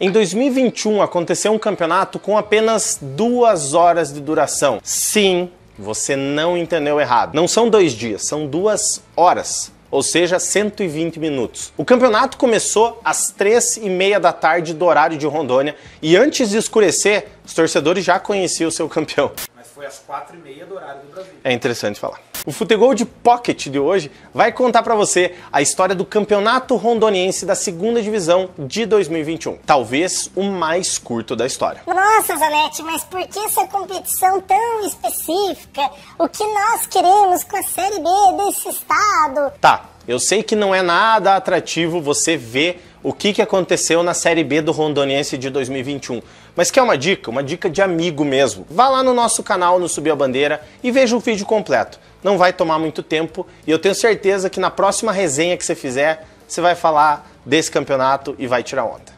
Em 2021 aconteceu um campeonato com apenas duas horas de duração. Sim, você não entendeu errado. Não são dois dias, são duas horas. Ou seja, 120 minutos. O campeonato começou às três e meia da tarde do horário de Rondônia e antes de escurecer, os torcedores já conheciam o seu campeão. Mas foi às quatro e meia do horário do Brasil. É interessante falar. O Futebol de Pocket de hoje vai contar para você a história do Campeonato Rondoniense da Segunda Divisão de 2021, talvez o mais curto da história. Nossa, Zanetti, mas por que essa competição tão específica? O que nós queremos com a Série B desse estado? Tá, eu sei que não é nada atrativo você ver o que, que aconteceu na Série B do Rondoniense de 2021. Mas quer uma dica? Uma dica de amigo mesmo. Vá lá no nosso canal, no Subir a Bandeira, e veja o vídeo completo. Não vai tomar muito tempo e eu tenho certeza que na próxima resenha que você fizer, você vai falar desse campeonato e vai tirar onda.